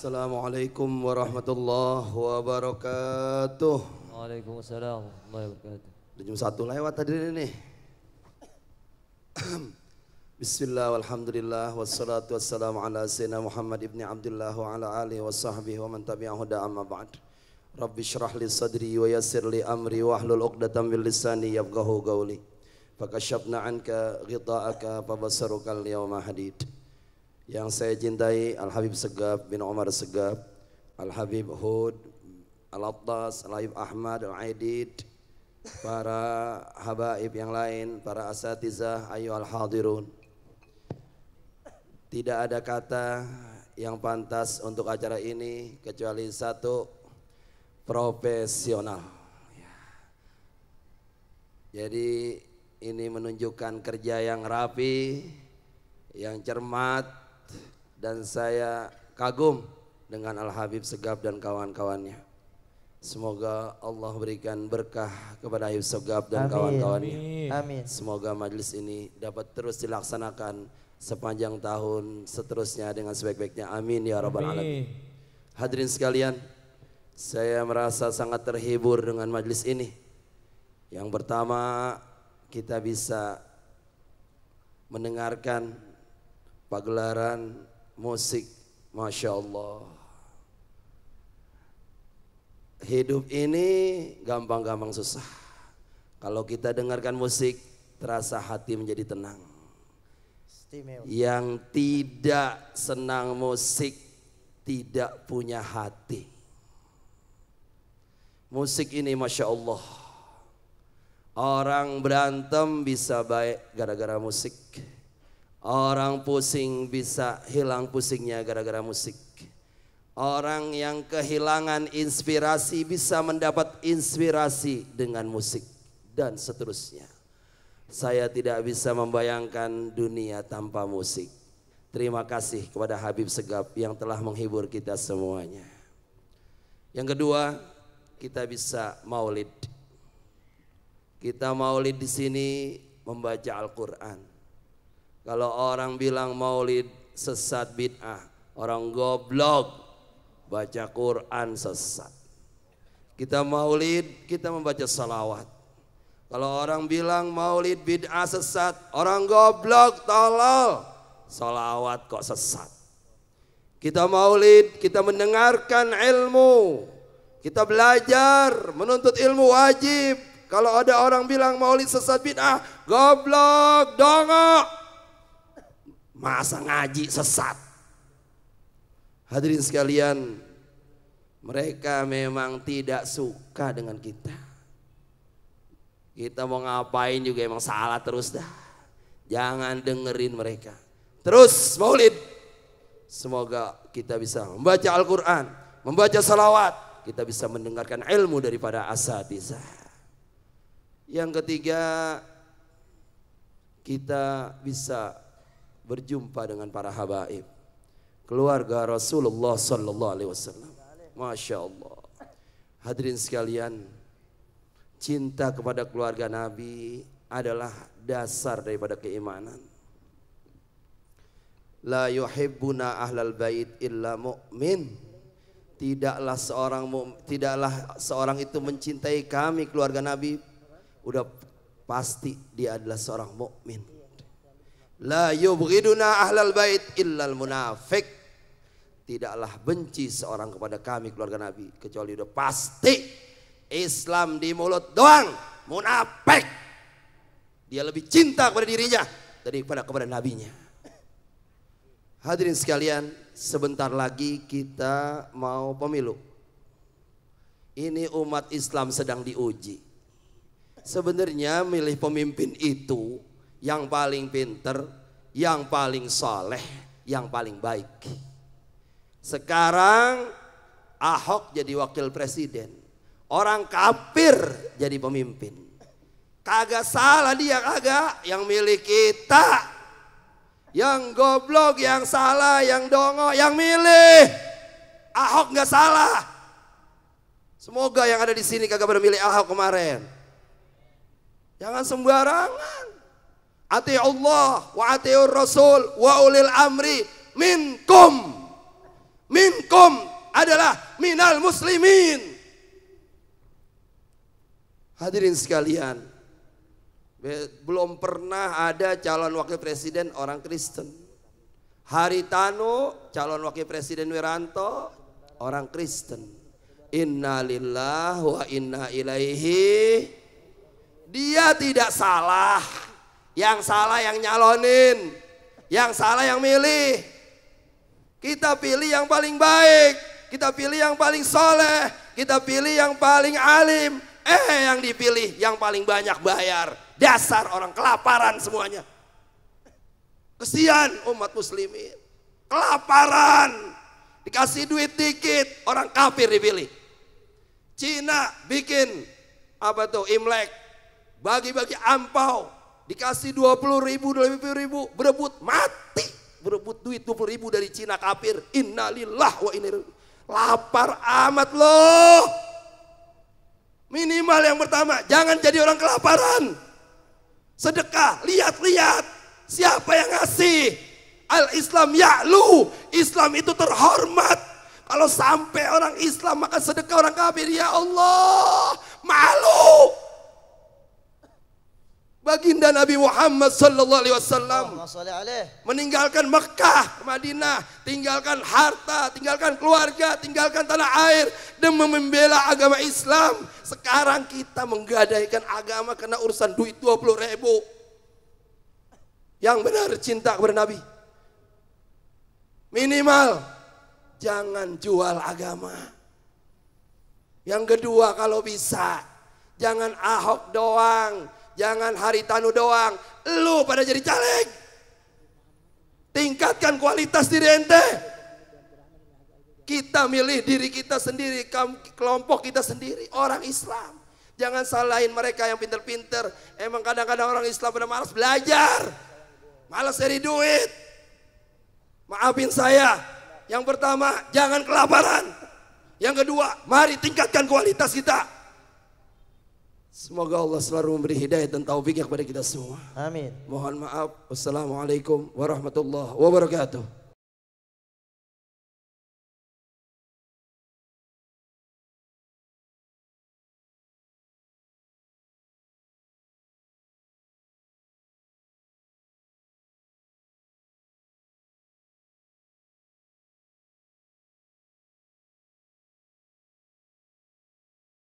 Assalamualaikum warahmatullahi wabarakatuh. Waalaikumsalam warahmatullahi wabarakatuh. Udah jam satu lewat tadi nih. Bismillah, walhamdulillah, wassalatu wassalamu ala sayyidina Muhammad ibni Abdullah wa ala alihi wa sahbihi wa man tabi'ahu da'amma ba'd. Rabbi syrah li sadri wa yassir li amri wa ahlul uqdatan min lisani yafqahu qawli. Fakashafna anka ghita'aka fabasaruka yawma hadid. Yang saya cintai Al-Habib Segab bin Omar Segab, Al-Habib Hud, Al-Attas, Al-Habib Ahmad, Al-Aidid, para habaib yang lain, para asatizah, ayu al-hadirun. Tidak ada kata yang pantas untuk acara ini kecuali satu, profesional. Jadi ini menunjukkan kerja yang rapi, yang cermat, dan saya kagum dengan Al Habib Segap dan kawan-kawannya. Semoga Allah berikan berkah kepada Habib Segap dan kawan-kawannya. Amin. Semoga majlis ini dapat terus dilaksanakan sepanjang tahun seterusnya dengan sebaik-baiknya. Amin ya rabbal alamin. Hadirin sekalian, saya merasa sangat terhibur dengan majlis ini. Yang pertama, kita bisa mendengarkan pagelaran musik, masya Allah. Hidup ini gampang-gampang susah. Kalau kita dengarkan musik, terasa hati menjadi tenang. Yang tidak senang musik, tidak punya hati. Musik ini masya Allah. Orang berantem bisa baik gara-gara musik. Orang pusing bisa hilang pusingnya gara-gara musik. Orang yang kehilangan inspirasi bisa mendapat inspirasi dengan musik dan seterusnya. Saya tidak bisa membayangkan dunia tanpa musik. Terima kasih kepada Habib Segap yang telah menghibur kita semuanya. Yang kedua, kita bisa maulid. Kita maulid di sini membaca Al-Qur'an kalau orang bilang maulid sesat bid'ah, orang goblok baca Quran sesat. Kita maulid, kita membaca salawat. Kalau orang bilang maulid bid'ah sesat, orang goblok, tolol. Salawat kok sesat. Kita maulid, kita mendengarkan ilmu. Kita belajar, menuntut ilmu wajib. Kalau ada orang bilang maulid sesat bid'ah, goblok, dongok. Masa ngaji sesat. Hadirin sekalian, mereka memang tidak suka dengan kita. Kita mau ngapain juga emang salah terus dah. Jangan dengerin mereka. Terus maulid. Semoga kita bisa membaca Al-Quran. Membaca salawat. Kita bisa mendengarkan ilmu daripada asatiza. Yang ketiga, kita bisa berjumpa dengan para habaib keluarga Rasulullah sallallahu alaihi wasallam. Masya Allah. Hadirin sekalian, cinta kepada keluarga Nabi adalah dasar daripada keimanan. La yuhibbuna ahlal bait illa mu'min. Tidaklah seorang tidaklah seorang itu mencintai kami keluarga Nabi udah pasti dia adalah seorang mukmin. La yubghiduna ahlal bait illal munafik. Tidaklah benci seorang kepada kami keluarga Nabi kecuali udah pasti Islam di mulut doang munafik. Dia lebih cinta kepada dirinya daripada kepada nabinya. Hadirin sekalian, sebentar lagi kita mau pemilu. Ini umat Islam sedang diuji. Sebenarnya milih pemimpin itu yang paling pinter, yang paling soleh, yang paling baik. Sekarang Ahok jadi wakil presiden. Orang kafir jadi pemimpin. Kagak salah dia kagak yang milik kita. Yang goblok, yang salah, yang dongo, yang milih. Ahok nggak salah. Semoga yang ada di sini kagak bermilih Ahok kemarin. Jangan sembarangan. Ati Allah wa ati Rasul wa ulil amri minkum. Minkum adalah minal muslimin. Hadirin sekalian, belum pernah ada calon wakil presiden orang Kristen. Haritano calon wakil presiden Wiranto orang Kristen. Innalillah wa inna ilaihi. Dia tidak salah. Yang salah yang nyalonin, yang salah yang milih. Kita pilih yang paling baik, kita pilih yang paling soleh, kita pilih yang paling alim. Eh yang dipilih yang paling banyak bayar. Dasar orang kelaparan semuanya. Kesian umat muslimin. Kelaparan. Dikasih duit dikit, orang kafir dipilih. Cina bikin apa tuh Imlek. Bagi-bagi ampau, Dikasih 20 ribu, 20 ribu, berebut, mati. Berebut duit 20 ribu dari Cina kafir. Innalillah wa inir. Lapar amat loh. Minimal yang pertama, jangan jadi orang kelaparan. Sedekah, lihat-lihat. Siapa yang ngasih? Al-Islam ya ya'lu. Islam itu terhormat. Kalau sampai orang Islam makan sedekah orang kafir, ya Allah, malu baginda Nabi Muhammad sallallahu alaihi wasallam meninggalkan Mekah, Madinah, tinggalkan harta, tinggalkan keluarga, tinggalkan tanah air demi membela agama Islam. Sekarang kita menggadaikan agama karena urusan duit 20 ribu. Yang benar cinta kepada Nabi. Minimal jangan jual agama. Yang kedua kalau bisa jangan Ahok doang jangan hari Tanu doang. Lu pada jadi caleg. Tingkatkan kualitas diri ente. Kita milih diri kita sendiri, kelompok kita sendiri, orang Islam. Jangan salahin mereka yang pinter-pinter. Emang kadang-kadang orang Islam pada malas belajar. Malas cari duit. Maafin saya. Yang pertama, jangan kelaparan. Yang kedua, mari tingkatkan kualitas kita. Semoga Allah selalu memberi hidayah dan taufiknya kepada kita semua. Amin. Mohon maaf. Wassalamualaikum warahmatullahi wabarakatuh.